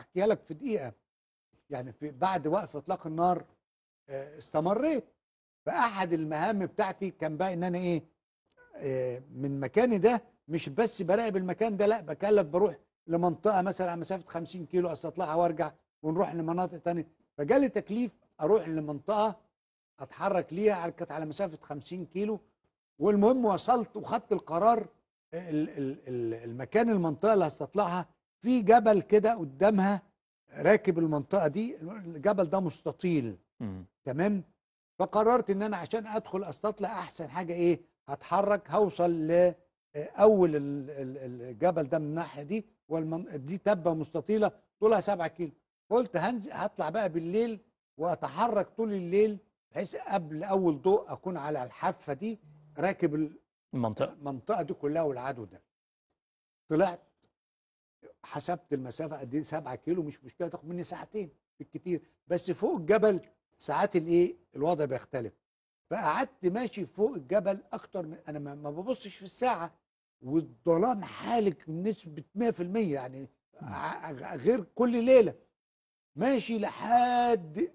هحكيها لك في دقيقه يعني في بعد وقف اطلاق النار آه، استمريت فاحد المهام بتاعتي كان بقى ان انا ايه آه، من مكاني ده مش بس براقب المكان ده لا بكلف بروح لمنطقه مثلا على مسافه 50 كيلو استطلعها وارجع ونروح لمناطق ثانيه فجالي تكليف اروح لمنطقه اتحرك ليها كانت على مسافه 50 كيلو والمهم وصلت وخدت القرار آه، المكان المنطقه اللي هستطلعها في جبل كده قدامها راكب المنطقه دي الجبل ده مستطيل تمام فقررت ان انا عشان ادخل استطلع احسن حاجه ايه هتحرك هوصل لاول آه، الجبل ده من الناحيه دي والمن... دي تبه مستطيله طولها 7 كيلو قلت هنزل هطلع بقى بالليل واتحرك طول الليل بحيث قبل اول ضوء اكون على الحافه دي راكب المنطقه المنطقه دي كلها والعدو ده طلعت حسبت المسافه قد ايه 7 كيلو مش مشكله تاخد مني ساعتين بالكتير بس فوق الجبل ساعات الايه الوضع بيختلف فقعدت ماشي فوق الجبل اكتر من انا ما ببصش في الساعه والظلام حالك بنسبه 100% يعني غير كل ليله ماشي لحد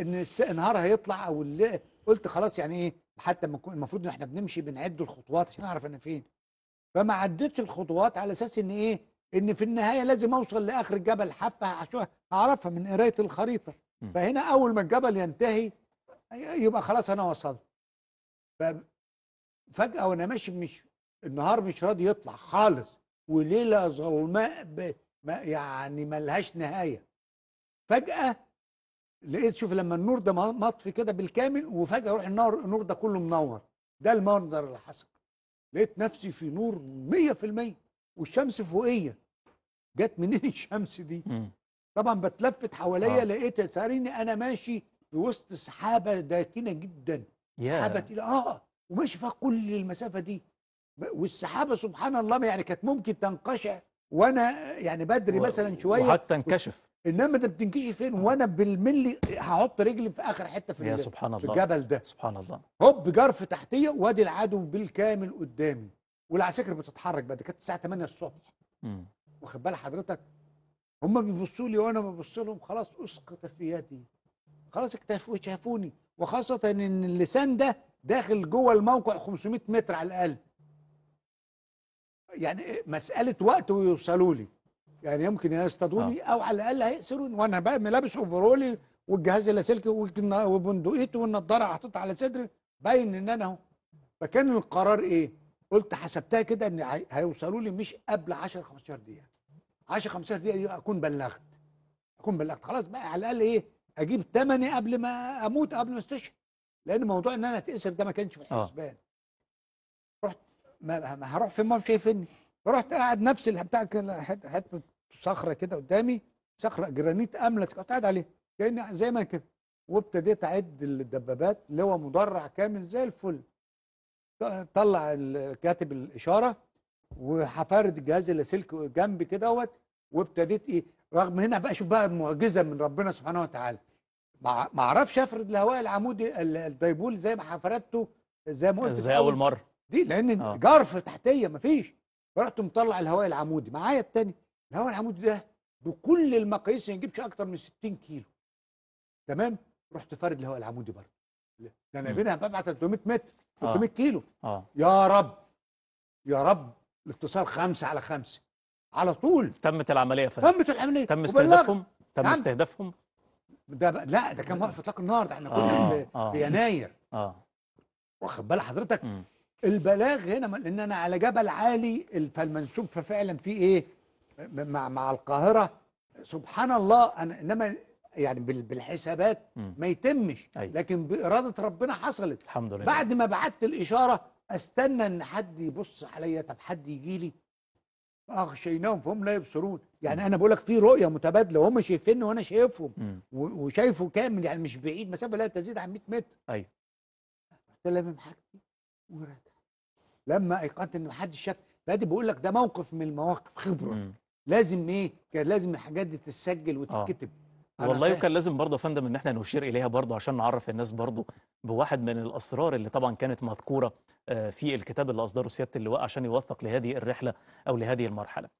ان النهار هيطلع او اللي قلت خلاص يعني ايه حتى المفروض ان احنا بنمشي بنعد الخطوات عشان اعرف انا فين فما عدتش الخطوات على اساس ان ايه ان في النهايه لازم اوصل لاخر الجبل حافه اعرفها من قرايه الخريطه فهنا اول ما الجبل ينتهي يبقى خلاص انا وصلت فجاه وانا ماشي مش النهار مش راضي يطلع خالص وليله ظلماء ب... ما يعني ملهاش نهايه فجاه لقيت شوف لما النور ده مطفي كده بالكامل وفجاه روح النار النور ده كله منور ده المنظر اللي حصل لقيت نفسي في نور 100% والشمس فوقيه جت منين الشمس دي مم. طبعا بتلفت حواليا آه. لقيت ساريني انا ماشي في وسط سحابه داكنه جدا yeah. سحابه تقيله اه وماشي فيها كل المسافه دي والسحابه سبحان الله يعني كانت ممكن تنقشع وانا يعني بدري و... مثلا شويه وحتى تنكشف انما ده بتنكشف فين آه. وانا بالملي هحط رجلي في اخر حته في, يا سبحان الله. في الجبل ده سبحان الله هوب جرف تحتيه وادي العدو بالكامل قدامي والعساكر بتتحرك بقى دي كانت الساعه 8 الصبح واخد بال حضرتك هم بيبصوا لي وانا ببص لهم خلاص اسقط في يدي خلاص اكتفوا شافوني وخاصه ان اللسان ده داخل جوه الموقع 500 متر على الاقل يعني مساله وقت ويوصلوا لي يعني يمكن يصطادوني آه. او على الاقل هيأسروني وانا بقى ملابس اوفرولي والجهاز اللاسلكي وبندقيته والنضاره حاططها على صدري باين ان انا اهو فكان القرار ايه؟ قلت حسبتها كده ان هيوصلوا لي مش قبل 10 15 دقيقه 10 15 دقيقه اكون بلغت اكون بلغت خلاص بقى على الاقل ايه اجيب ثمني قبل ما اموت قبل ما استشهد لان موضوع ان انا اتاسف ده ما كانش في آه. الحسبان رحت ما, ما هروح فين ما هم شايفني رحت قاعد نفس بتاع حته صخره كده قدامي صخره جرانيت امله كنت قاعد عليه كاني زي ما كده وابتديت اعد الدبابات اللي هو مدرع كامل زي الفل طلع كاتب الاشاره وحفرت الجهاز اللاسلكي جنبي كدهوت وابتديت ايه رغم هنا بقى شوف بقى معجزه من ربنا سبحانه وتعالى ما اعرفش افرد الهواء العمودي الديبول زي ما حفرته زي ما قلت زي اول مره دي لان آه. جرف تحتيه ما فيش رحت مطلع الهواء العمودي معايا الثاني الهواء العمودي ده بكل المقاييس ما يجيبش اكتر من 60 كيلو تمام رحت فارد الهواء العمودي برضه ده انا بينها ببعت 300 متر 300 آه. كيلو آه. يا رب يا رب الاتصال خمسة على خمسة على طول تمت العملية فهم. تمت العملية تم استهدافهم تم نعم. استهدافهم ده لا ده كان وقف اطلاق النار ده احنا كنا آه، في, آه. في يناير اه واخد بال حضرتك م. البلاغ هنا لان انا على جبل عالي فالمنسوب ففعلا في ايه مع مع القاهره سبحان الله انا انما يعني بالحسابات ما يتمش أيوة. لكن باراده ربنا حصلت الحمد لله بعد ما بعت الاشاره استنى ان حد يبص عليا طب حد يجي لي اغشيناهم فهم لا يبصرون يعني انا بقول لك في رؤيه متبادله وهم شايفيني وانا شايفهم وشايفه كامل يعني مش بعيد مسافه لا تزيد عن 100 متر ايوه رحت لهم حاجتي وراجع لما ايقنت ان محدش شاف فادي بقول لك ده موقف من المواقف خبره لازم ايه كان لازم الحاجات دي تتسجل آه. وتتكتب آه. والله كان لازم برضه يا فندم ان احنا نشير اليها برضه عشان نعرف الناس برضه بواحد من الاسرار اللي طبعا كانت مذكوره آه، في الكتاب اللي اصدره سياده اللواء عشان يوثق لهذه الرحله او لهذه المرحله.